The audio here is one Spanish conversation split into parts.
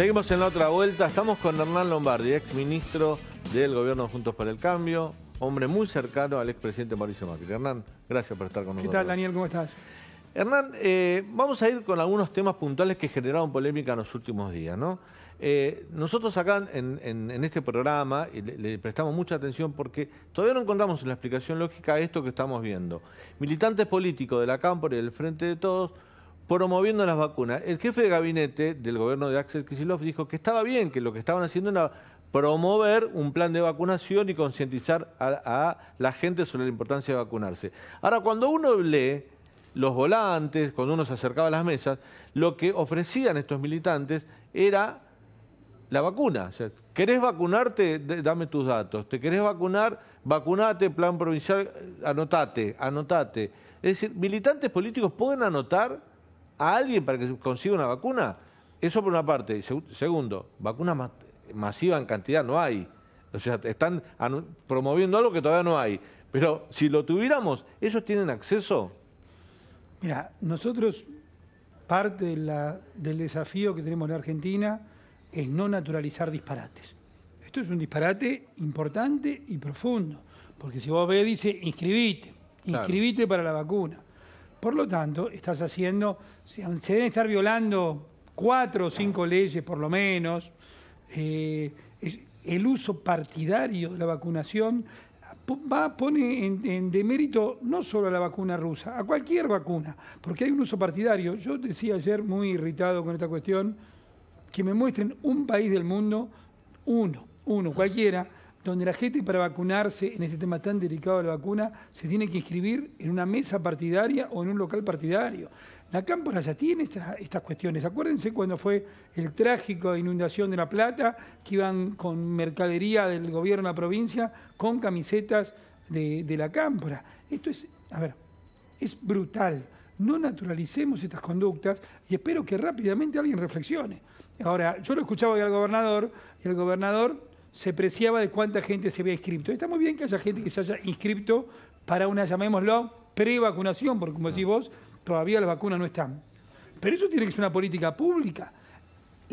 Seguimos en la otra vuelta. Estamos con Hernán Lombardi, ex ministro del gobierno Juntos por el Cambio, hombre muy cercano al expresidente Mauricio Macri. Hernán, gracias por estar con nosotros. ¿Qué tal, Daniel? ¿Cómo estás? Hernán, eh, vamos a ir con algunos temas puntuales que generaron polémica en los últimos días, eh, nosotros acá en, este programa le, prestamos mucha atención porque todavía no encontramos la explicación lógica a esto que estamos viendo. Militantes políticos de la Cámpora y del Frente de Todos promoviendo las vacunas. El jefe de gabinete del gobierno de Axel Kicillof dijo que estaba bien, que lo que estaban haciendo era promover un plan de vacunación y concientizar a, la gente sobre la importancia de vacunarse. Ahora, cuando uno lee los volantes, cuando uno se acercaba a las mesas, lo que ofrecían estos militantes era la vacuna. O ¿querés vacunarte? Dame tus datos. ¿Te querés vacunar? Vacunate, plan provincial, anotate, anotate. Es decir, militantes políticos pueden anotar a alguien para que consiga una vacuna? Eso por una parte. segundo, vacunas masivas masiva en cantidad no hay. O sea, están promoviendo algo que todavía no hay. Pero si lo tuviéramos, ¿ellos tienen acceso? Mira, nosotros parte del desafío que tenemos en Argentina es no naturalizar disparates. Esto es un disparate importante y profundo, porque si vos ves, dice, inscribite, inscribite para la vacuna. Por lo tanto, estás haciendo, se deben estar violando cuatro o cinco leyes por lo menos, eh, el uso partidario de la vacunación va, pone en, de demérito no solo a la vacuna rusa, a cualquier vacuna, porque hay un uso partidario. Yo decía ayer, muy irritado con esta cuestión, que me muestren un país del mundo, uno, uno, cualquiera, donde la gente para vacunarse en este tema tan delicado de la vacuna se tiene que inscribir en una mesa partidaria o en un local partidario. La Cámpora ya tiene estas cuestiones. Acuérdense cuando fue el trágico inundación de La Plata, que iban con mercadería del gobierno a la provincia, con camisetas de, la Cámpora. Esto es, a ver, es brutal. No naturalicemos estas conductas y espero que rápidamente alguien reflexione. Ahora, yo lo escuchaba hoy al gobernador y el gobernador se preciaba de cuánta gente se había inscrito. Está muy bien que haya gente que se haya inscrito para una, llamémoslo, prevacunación, porque como decís vos, todavía las vacunas no están. Pero eso tiene que ser una política pública.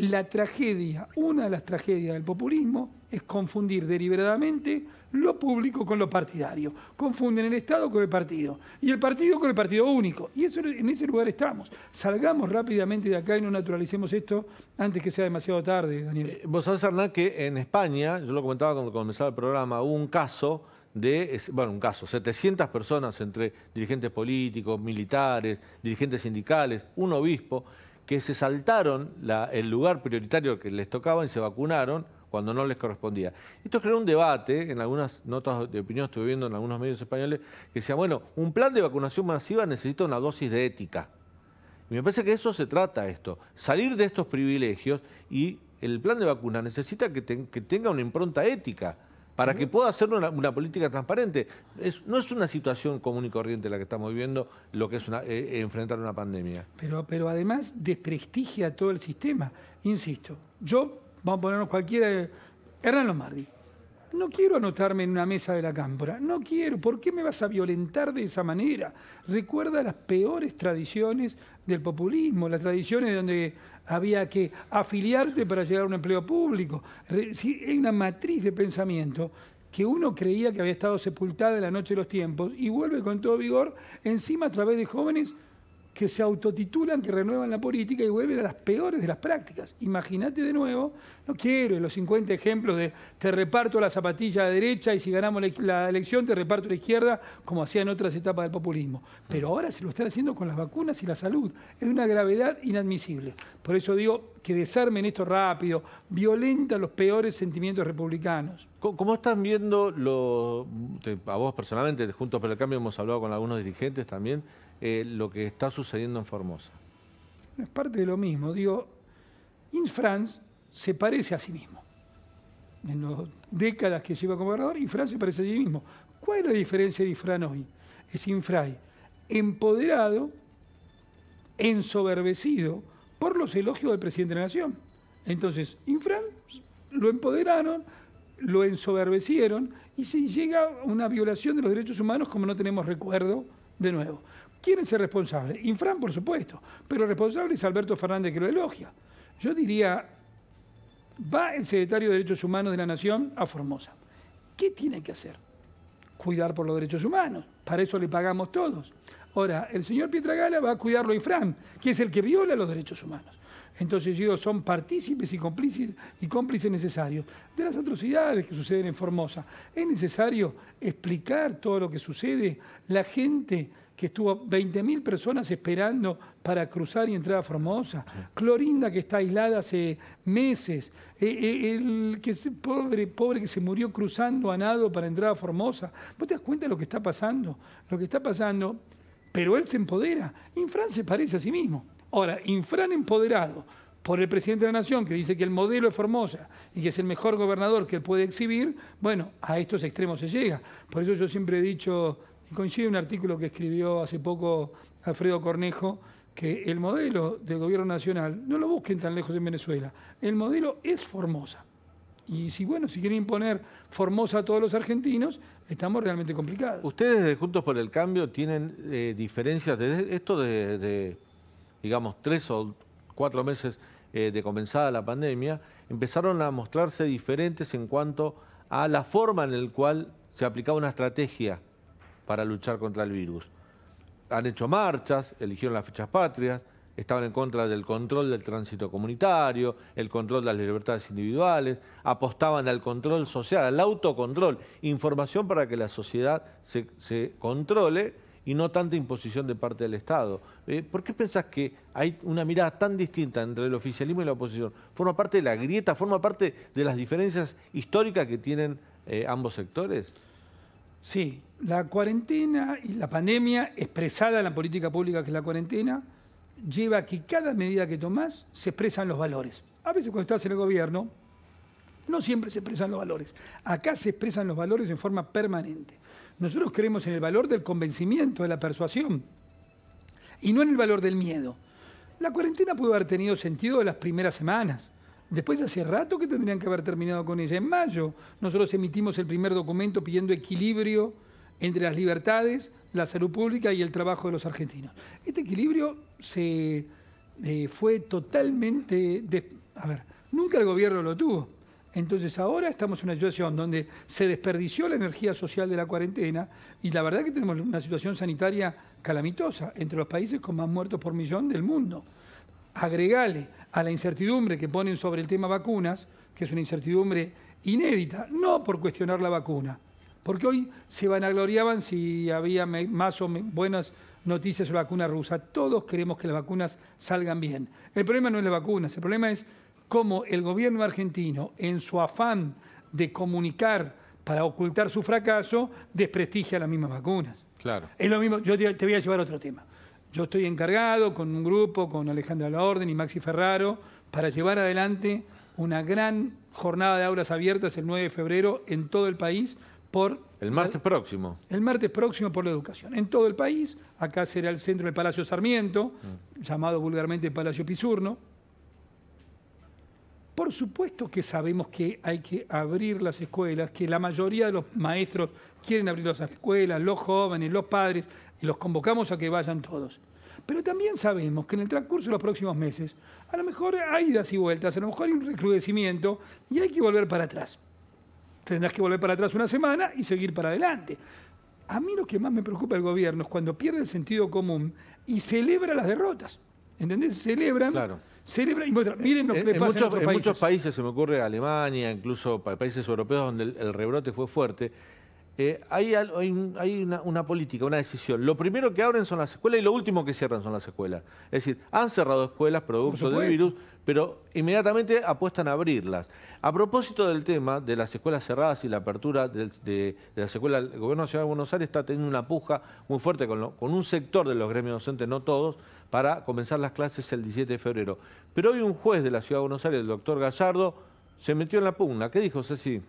La tragedia, una de las tragedias del populismo, es confundir deliberadamente lo público con lo partidario. Confunden el Estado con el partido y el partido con el partido único. Y eso, en ese lugar estamos. Salgamos rápidamente de acá y no naturalicemos esto antes que sea demasiado tarde, Daniel. Eh, vos sabés, Hernán, que en España, yo lo comentaba cuando comenzaba el programa, hubo un caso de, bueno, un caso, 700 personas entre dirigentes políticos, militares, dirigentes sindicales, un obispo, que se saltaron el lugar prioritario que les tocaba y se vacunaron cuando no les correspondía. Esto creó un debate, en algunas notas de opinión estuve viendo en algunos medios españoles, que decía, bueno, un plan de vacunación masiva necesita una dosis de ética. Y me parece que eso se trata esto, salir de estos privilegios y el plan de vacuna necesita que tenga una impronta ética para que pueda hacer una, política transparente. no es una situación común y corriente la que estamos viviendo, lo que es eh, eh, enfrentar una pandemia. Pero, pero además desprestigia todo el sistema. Insisto, yo, vamos a ponernos cualquiera, Hernán Lomardi, no quiero anotarme en una mesa de la cámpora, no quiero. ¿Por qué me vas a violentar de esa manera? Recuerda las peores tradiciones del populismo, las tradiciones donde había que afiliarte para llegar a un empleo público. Es una matriz de pensamiento que uno creía que había estado sepultada en la noche de los tiempos y vuelve con todo vigor, encima a través de jóvenes que se autotitulan, que renuevan la política y vuelven a las peores de las prácticas. Imagínate de nuevo, no quiero los 50 ejemplos de te reparto la zapatilla de derecha y si ganamos la elección te reparto la izquierda, como hacían otras etapas del populismo. Pero ahora se lo están haciendo con las vacunas y la salud. Es una gravedad inadmisible. Por eso digo que desarmen esto rápido, violenta los peores sentimientos republicanos. ¿Cómo están viendo, lo, a vos personalmente, juntos por el cambio hemos hablado con algunos dirigentes también, eh, lo que está sucediendo en Formosa? Es parte de lo mismo. Digo, Infrans se parece a sí mismo. En las décadas que lleva como gobernador, Infran se parece a sí mismo. ¿Cuál es la diferencia de Infran hoy? Es Infray empoderado, ensoberbecido por los elogios del presidente de la Nación. Entonces, Infran lo empoderaron, lo ensoberbecieron y se llega a una violación de los derechos humanos como no tenemos recuerdo de nuevo. ¿Quién es el responsable? Infran, por supuesto, pero el responsable es Alberto Fernández que lo elogia. Yo diría, va el secretario de Derechos Humanos de la Nación a Formosa. ¿Qué tiene que hacer? Cuidar por los derechos humanos. Para eso le pagamos todos. Ahora, el señor Pietragala va a cuidarlo a Infran, que es el que viola los derechos humanos. Entonces ellos son partícipes y cómplices, y cómplices necesarios de las atrocidades que suceden en Formosa. Es necesario explicar todo lo que sucede. La gente que estuvo 20.000 personas esperando para cruzar y entrar a Formosa. Clorinda, que está aislada hace meses. Eh, eh, el que es pobre, pobre que se murió cruzando a nado para entrar a Formosa. ¿Vos te das cuenta de lo que está pasando? Lo que está pasando, pero él se empodera. Infran se parece a sí mismo. Ahora, Infran empoderado por el presidente de la Nación, que dice que el modelo es Formosa y que es el mejor gobernador que él puede exhibir, bueno, a estos extremos se llega. Por eso yo siempre he dicho, coincide un artículo que escribió hace poco Alfredo Cornejo, que el modelo del gobierno nacional, no lo busquen tan lejos en Venezuela, el modelo es Formosa. Y si, bueno, si quieren imponer Formosa a todos los argentinos, estamos realmente complicados. Ustedes Juntos por el Cambio tienen eh, diferencias de esto de, digamos, tres o cuatro meses eh, de comenzada la pandemia, empezaron a mostrarse diferentes en cuanto a la forma en la cual se aplicaba una estrategia para luchar contra el virus. Han hecho marchas, eligieron las fechas patrias, estaban en contra del control del tránsito comunitario, el control de las libertades individuales, apostaban al control social, al autocontrol, información para que la sociedad se, controle y no tanta imposición de parte del Estado. Eh, ¿Por qué pensás que hay una mirada tan distinta entre el oficialismo y la oposición? ¿Forma parte de la grieta, forma parte de las diferencias históricas que tienen eh, ambos sectores? Sí, la cuarentena y la pandemia expresada en la política pública que es la cuarentena lleva a que cada medida que tomás se expresan los valores. A veces cuando estás en el gobierno no siempre se expresan los valores. Acá se expresan los valores en forma permanente. Nosotros creemos en el valor del convencimiento, de la persuasión, y no en el valor del miedo. La cuarentena pudo haber tenido sentido en las primeras semanas, Después de hace rato que tendrían que haber terminado con ella. En mayo nosotros emitimos el primer documento pidiendo equilibrio entre las libertades, la salud pública y el trabajo de los argentinos. Este equilibrio se eh, fue totalmente... De, a ver, nunca el gobierno lo tuvo. Entonces ahora estamos en una situación donde se desperdició la energía social de la cuarentena y la verdad que tenemos una situación sanitaria calamitosa entre los países con más muertos por millón del mundo. Agregale a la incertidumbre que ponen sobre el tema vacunas, que es una incertidumbre inédita, no por cuestionar la vacuna, porque hoy se vanagloriaban si había más o buenas noticias sobre la vacuna rusa. Todos queremos que las vacunas salgan bien. El problema no es las vacunas, el problema es cómo el gobierno argentino, en su afán de comunicar para ocultar su fracaso, desprestigia las mismas vacunas. Claro. Es lo mismo, yo te voy a llevar a otro tema. Yo estoy encargado con un grupo, con Alejandra la Orden y Maxi Ferraro, para llevar adelante una gran jornada de aulas abiertas el 9 de febrero en todo el país por... El martes próximo. El martes próximo por la educación. En todo el país, acá será el centro del Palacio Sarmiento, mm. llamado vulgarmente Palacio Pisurno. Por supuesto que sabemos que hay que abrir las escuelas, que la mayoría de los maestros quieren abrir las escuelas, los jóvenes, los padres, y los convocamos a que vayan todos. Pero también sabemos que en el transcurso de los próximos meses, a lo mejor hay idas y vueltas, a lo mejor hay un recrudecimiento y hay que volver para atrás. Tendrás que volver para atrás una semana y seguir para adelante. A mí lo que más me preocupa el gobierno es cuando pierde el sentido común y celebra las derrotas. ¿Entendés? Celebran. Claro. Celebra, miren lo que le pasa muchos, en, muchos países, se me ocurre Alemania, incluso países europeos donde el rebrote fue fuerte, eh, hay, una, política, una decisión. Lo primero que abren son las escuelas y lo último que cierran son las escuelas. Es decir, han cerrado escuelas producto del virus, pero inmediatamente apuestan a abrirlas. A propósito del tema de las escuelas cerradas y la apertura de, las escuelas, el Gobierno Ciudad de Buenos Aires está teniendo una puja muy fuerte con, con un sector de los gremios docentes, no todos, para comenzar las clases el 17 de febrero. Pero hoy un juez de la Ciudad de Buenos Aires, el doctor Gallardo, se metió en la pugna. ¿Qué dijo Ceci?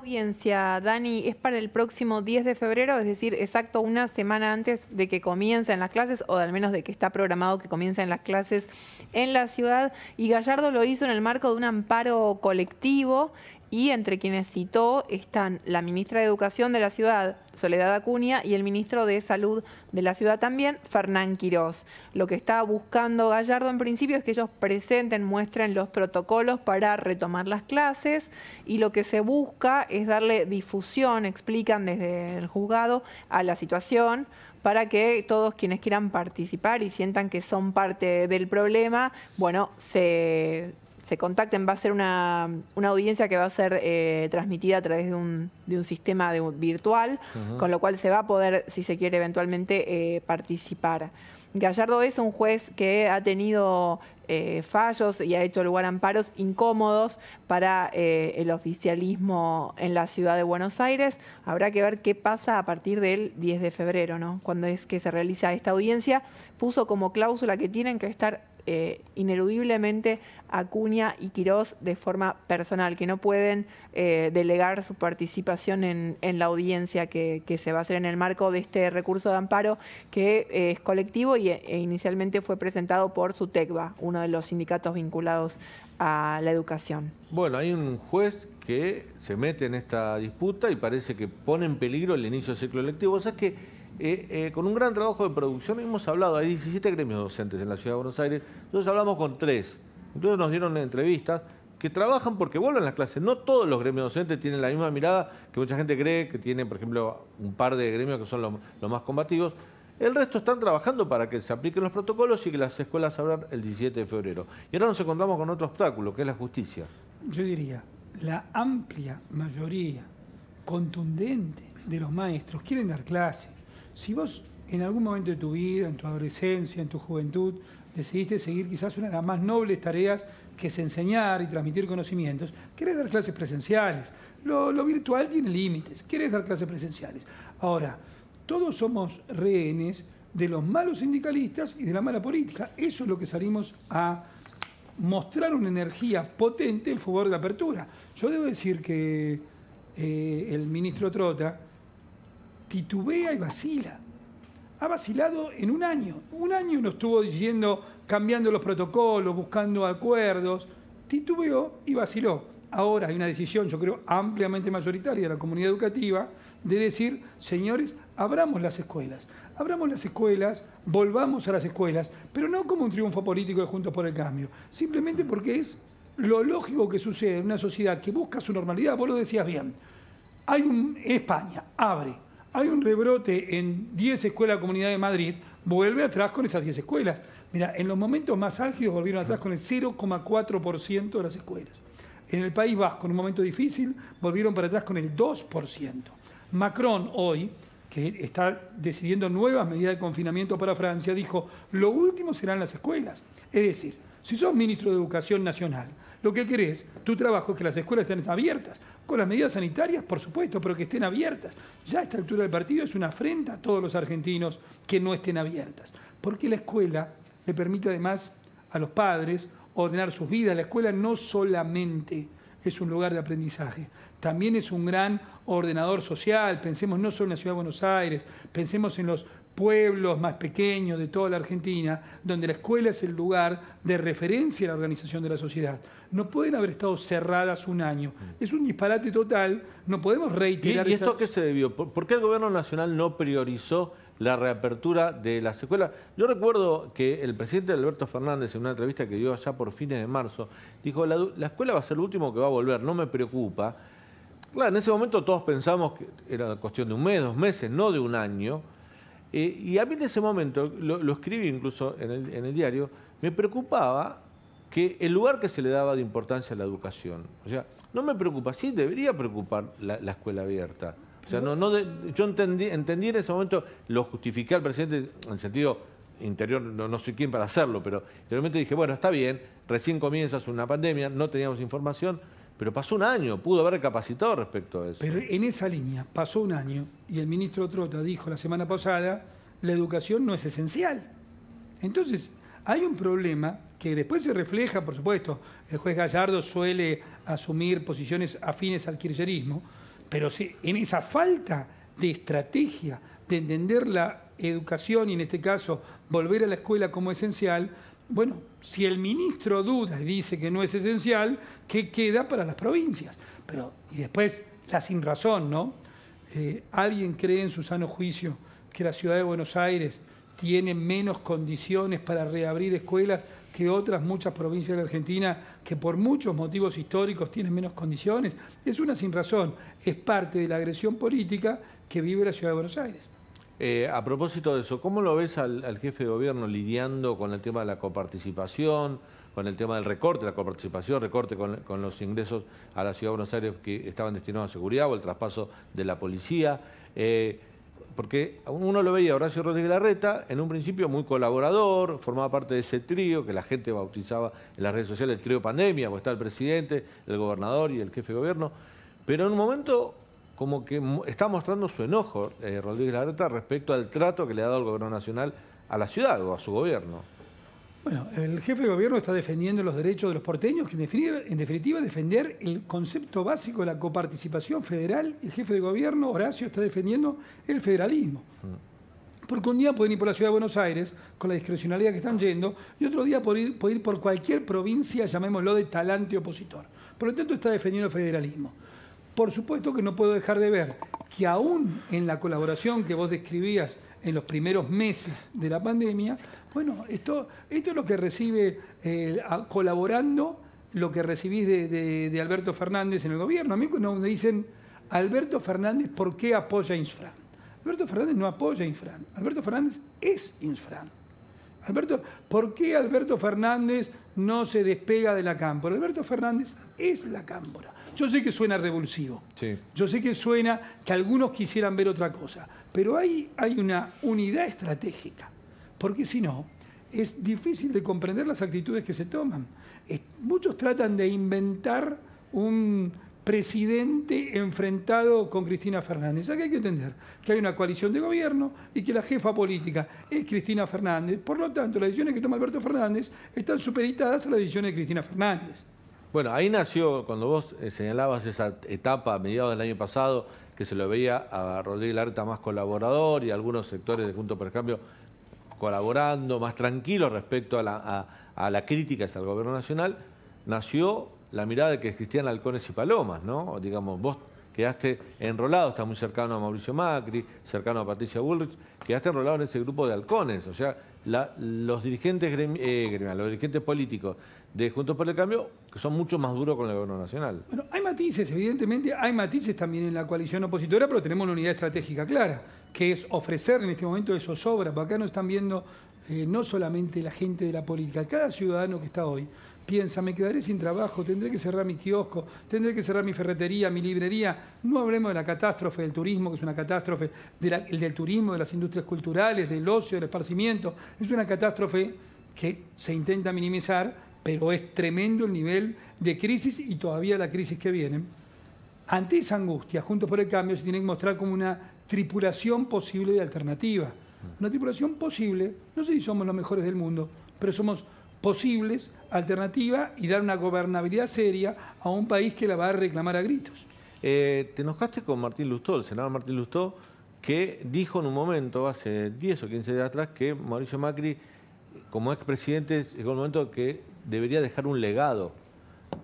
audiencia, Dani, es para el próximo 10 de febrero, es decir, exacto una semana antes de que comiencen las clases, o al menos de que está programado que comiencen las clases en la ciudad. Y Gallardo lo hizo en el marco de un amparo colectivo y entre quienes citó están la ministra de Educación de la ciudad, Soledad Acuña, y el ministro de Salud de la ciudad también, Fernán Quirós. Lo que está buscando Gallardo en principio es que ellos presenten, muestren los protocolos para retomar las clases y lo que se busca es darle difusión, explican desde el juzgado, a la situación para que todos quienes quieran participar y sientan que son parte del problema, bueno, se, se contacten. Va a ser una, audiencia que va a ser eh, transmitida a través de un, sistema de, virtual, con lo cual se va a poder, si se quiere, eventualmente eh, participar. Gallardo es un juez que ha tenido eh, fallos y ha hecho lugar a amparos incómodos para el oficialismo en la ciudad de Buenos Aires. Habrá que ver qué pasa a partir del 10 de febrero, ¿no? cuando es que se realiza esta audiencia. Puso como cláusula que tienen que estar eh, a Acuña y Quirós de forma personal, que no pueden eh, delegar su participación en, la audiencia que, se va a hacer en el marco de este recurso de amparo, que eh, es colectivo y, e inicialmente fue presentado por SUTECBA, uno de los sindicatos vinculados a la educación. Bueno, hay un juez que se mete en esta disputa y parece que pone en peligro el inicio del ciclo electivo. O sea, que eh, eh, con un gran trabajo de producción hemos hablado, hay 17 gremios docentes en la Ciudad de Buenos Aires, entonces hablamos con tres, entonces nos dieron entrevistas que trabajan porque vuelven las clases. No todos los gremios docentes tienen la misma mirada que mucha gente cree, que tienen por ejemplo, un par de gremios que son los, los más combativos. El resto están trabajando para que se apliquen los protocolos y que las escuelas abran el 17 de febrero. Y ahora nos encontramos con otro obstáculo, que es la justicia. Yo diría, la amplia mayoría contundente de los maestros quieren dar clases si vos en algún momento de tu vida, en tu adolescencia, en tu juventud, decidiste seguir quizás una de las más nobles tareas que es enseñar y transmitir conocimientos, querés dar clases presenciales. Lo, virtual tiene límites, querés dar clases presenciales. Ahora, todos somos rehenes de los malos sindicalistas y de la mala política. Eso es lo que salimos a mostrar una energía potente en favor de la apertura. Yo debo decir que eh, el ministro Trota, titubea y vacila. Ha vacilado en un año. Un año uno estuvo diciendo, cambiando los protocolos, buscando acuerdos. Titubeó y vaciló. Ahora hay una decisión, yo creo, ampliamente mayoritaria de la comunidad educativa de decir, señores, abramos las escuelas. Abramos las escuelas, volvamos a las escuelas, pero no como un triunfo político de Juntos por el Cambio, simplemente porque es lo lógico que sucede en una sociedad que busca su normalidad, vos lo decías bien, hay un España, abre, hay un rebrote en 10 escuelas de la Comunidad de Madrid, vuelve atrás con esas 10 escuelas. Mira, en los momentos más álgidos volvieron atrás con el 0,4% de las escuelas. En el País Vasco, en un momento difícil, volvieron para atrás con el 2%. Macron hoy, que está decidiendo nuevas medidas de confinamiento para Francia, dijo, lo último serán las escuelas. Es decir, si sos ministro de Educación Nacional, lo que querés, tu trabajo es que las escuelas estén abiertas con las medidas sanitarias, por supuesto, pero que estén abiertas. Ya a esta altura del partido es una afrenta a todos los argentinos que no estén abiertas, porque la escuela le permite además a los padres ordenar sus vidas. La escuela no solamente es un lugar de aprendizaje, también es un gran ordenador social. Pensemos no solo en la ciudad de Buenos Aires, pensemos en los pueblos más pequeños de toda la Argentina, donde la escuela es el lugar de referencia a la organización de la sociedad. No pueden haber estado cerradas un año. Mm. Es un disparate total, no podemos reiterar... ¿Y, esto qué se debió? ¿Por qué el gobierno nacional no priorizó la reapertura de las escuelas. Yo recuerdo que el presidente Alberto Fernández, en una entrevista que dio allá por fines de marzo, dijo, la, escuela va a ser el último que va a volver, no me preocupa. Claro, en ese momento todos pensamos que era cuestión de un mes, dos meses, no de un año. Eh, y a mí en ese momento, lo, escribí incluso en el, diario, me preocupaba que el lugar que se le daba de importancia a la educación. O sea, no me preocupa, sí debería preocupar la, escuela abierta. O sea, no, yo entendí, entendí en ese momento, lo justifiqué al presidente en sentido interior, no, sé soy quién para hacerlo, pero realmente dije, bueno, está bien, recién comienzas una pandemia, no teníamos información, pero pasó un año, pudo haber capacitado respecto a eso. Pero en esa línea, pasó un año y el ministro Trota dijo la semana pasada, la educación no es esencial. Entonces, hay un problema que después se refleja, por supuesto, el juez Gallardo suele asumir posiciones afines al kirchnerismo, pero en esa falta de estrategia, de entender la educación y en este caso volver a la escuela como esencial, bueno, si el ministro duda y dice que no es esencial, ¿qué queda para las provincias? Pero, y después, la sin razón, ¿no? Eh, ¿Alguien cree en su sano juicio que la ciudad de Buenos Aires tiene menos condiciones para reabrir escuelas que otras muchas provincias de Argentina que por muchos motivos históricos tienen menos condiciones? Es una sin razón, es parte de la agresión política que vive la ciudad de Buenos Aires. Eh, a propósito de eso, ¿cómo lo ves al, jefe de gobierno lidiando con el tema de la coparticipación, con el tema del recorte, la coparticipación, recorte con, los ingresos a la Ciudad de Buenos Aires que estaban destinados a seguridad o el traspaso de la policía? Eh, porque uno lo veía a Horacio Rodríguez Larreta, en un principio muy colaborador, formaba parte de ese trío que la gente bautizaba en las redes sociales, el trío pandemia, porque está el presidente, el gobernador y el jefe de gobierno, pero en un momento como que está mostrando su enojo eh, Rodríguez Larreta respecto al trato que le ha dado el gobierno nacional a la ciudad o a su gobierno. Bueno, el jefe de gobierno está defendiendo los derechos de los porteños, que en definitiva, defender el concepto básico de la coparticipación federal. El jefe de gobierno, Horacio, está defendiendo el federalismo. Mm. Porque un día pueden ir por la ciudad de Buenos Aires con la discrecionalidad que están yendo y otro día puede ir por cualquier provincia, llamémoslo de talante opositor. Por lo tanto, está defendiendo el federalismo. Por supuesto que no puedo dejar de ver que aún en la colaboración que vos describías en los primeros meses de la pandemia, bueno, esto, esto es lo que recibe eh, colaborando, lo que recibís de, Alberto Fernández en el gobierno. A mí cuando me dicen, Alberto Fernández, ¿por qué apoya a Alberto Fernández no apoya a Alberto Fernández es Insfran. Alberto, ¿por qué Alberto Fernández no se despega de la cámpora? Alberto Fernández es la cámpora. Yo sé que suena revulsivo. Yo sé que suena que algunos quisieran ver otra cosa. Pero ahí hay una unidad estratégica. Porque si no, es difícil de comprender las actitudes que se toman. muchos tratan de inventar un, presidente enfrentado con Cristina Fernández. Aquí hay que entender que hay una coalición de gobierno y que la jefa política es Cristina Fernández. Por lo tanto, las decisiones que toma Alberto Fernández están supeditadas a las decisiones de Cristina Fernández. Bueno, ahí nació, cuando vos eh, señalabas esa etapa a mediados del año pasado, que se lo veía a Rodríguez Larta más colaborador y algunos sectores de Junto por Cambio colaborando, más tranquilos respecto a la, a crítica hacia el gobierno nacional, nació la mirada de que existían halcones y palomas, ¿no? Digamos, vos quedaste enrolado, estás muy cercano a Mauricio Macri, cercano a Patricia Bullrich, quedaste enrolado en ese grupo de halcones. O sea, los, dirigentes eh, gremiales, los dirigentes políticos de Juntos por el Cambio, que son mucho más duros con el gobierno nacional. Bueno, hay matices, evidentemente, hay matices también en la coalición opositora, pero tenemos una unidad estratégica clara, que es ofrecer en este momento eso sobra, porque acá no están viendo eh, no solamente la gente de la política, cada ciudadano que está hoy piensa, me quedaré sin trabajo, tendré que cerrar mi kiosco, tendré que cerrar mi ferretería, mi librería. No hablemos de la catástrofe del turismo, que es una catástrofe del turismo, de las industrias culturales, del ocio, del esparcimiento. Es una catástrofe que se intenta minimizar, pero es tremendo el nivel de crisis y todavía la crisis que viene. Ante esa angustia, Juntos por el Cambio se tiene que mostrar como una tripulación posible de alternativa. Una tripulación posible, no sé si somos los mejores del mundo, pero somos posibles, alternativa y dar una gobernabilidad seria a un país que la va a reclamar a gritos. Eh, te enojaste con Martín Lustó, el senador Martín Lustó, que dijo en un momento, hace 10 o 15 días atrás, que Mauricio Macri, como expresidente, llegó el momento que debería dejar un legado.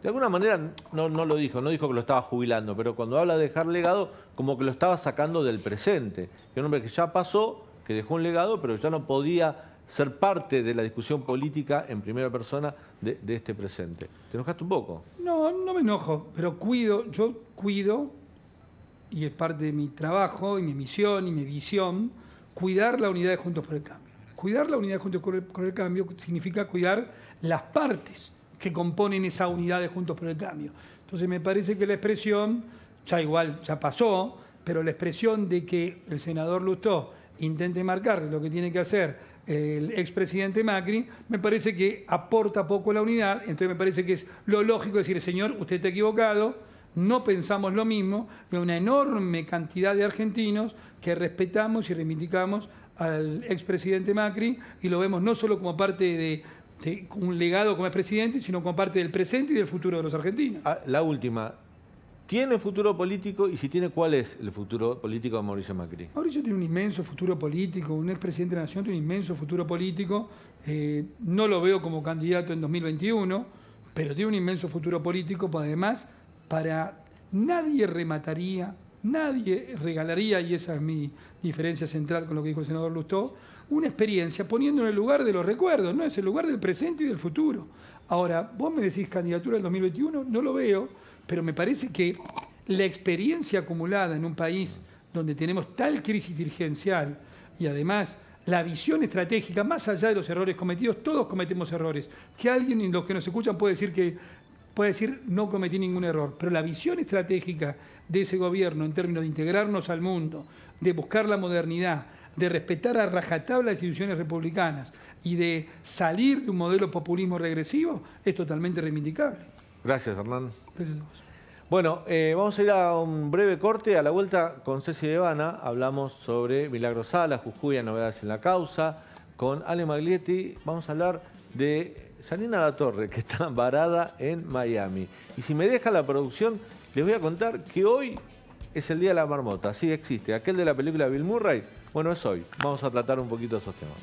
De alguna manera no, lo dijo, no dijo que lo estaba jubilando, pero cuando habla de dejar legado, como que lo estaba sacando del presente. Que un hombre que ya pasó que dejó un legado, pero ya no podía ser parte de la discusión política en primera persona de, este presente. ¿Te enojaste un poco? No, no me enojo, pero cuido, yo cuido, y es parte de mi trabajo y mi misión y mi visión, cuidar la unidad de Juntos por el Cambio. Cuidar la unidad de Juntos por el, Cambio significa cuidar las partes que componen esa unidad de Juntos por el Cambio. Entonces me parece que la expresión, ya igual, ya pasó, pero la expresión de que el senador Lustó intente marcar lo que tiene que hacer el expresidente Macri, me parece que aporta poco a la unidad, entonces me parece que es lo lógico decir, señor, usted está equivocado, no pensamos lo mismo, hay una enorme cantidad de argentinos que respetamos y reivindicamos al expresidente Macri y lo vemos no solo como parte de, un legado como expresidente, sino como parte del presente y del futuro de los argentinos. Ah, la última, ¿Tiene futuro político? Y si tiene, ¿cuál es el futuro político de Mauricio Macri? Mauricio tiene un inmenso futuro político, un expresidente de la Nación tiene un inmenso futuro político. Eh, no lo veo como candidato en 2021, pero tiene un inmenso futuro político, pues además, para nadie remataría, nadie regalaría, y esa es mi diferencia central con lo que dijo el senador Lustó, una experiencia poniendo en el lugar de los recuerdos, no es el lugar del presente y del futuro. Ahora, vos me decís candidatura en 2021, no lo veo pero me parece que la experiencia acumulada en un país donde tenemos tal crisis dirigencial y además la visión estratégica, más allá de los errores cometidos, todos cometemos errores. Que alguien en los que nos escuchan puede decir que puede decir no cometí ningún error, pero la visión estratégica de ese gobierno en términos de integrarnos al mundo, de buscar la modernidad, de respetar a rajatabla las instituciones republicanas y de salir de un modelo populismo regresivo es totalmente reivindicable. Gracias, Hernán. Gracias Bueno, eh, vamos a ir a un breve corte. A la vuelta con Ceci Devana hablamos sobre Milagro Sala, Jujuy, novedades en la causa. Con Ale Maglietti vamos a hablar de Sanina La Torre, que está varada en Miami. Y si me deja la producción, les voy a contar que hoy es el Día de la Marmota. Sí existe. Aquel de la película Bill Murray, bueno, es hoy. Vamos a tratar un poquito esos temas.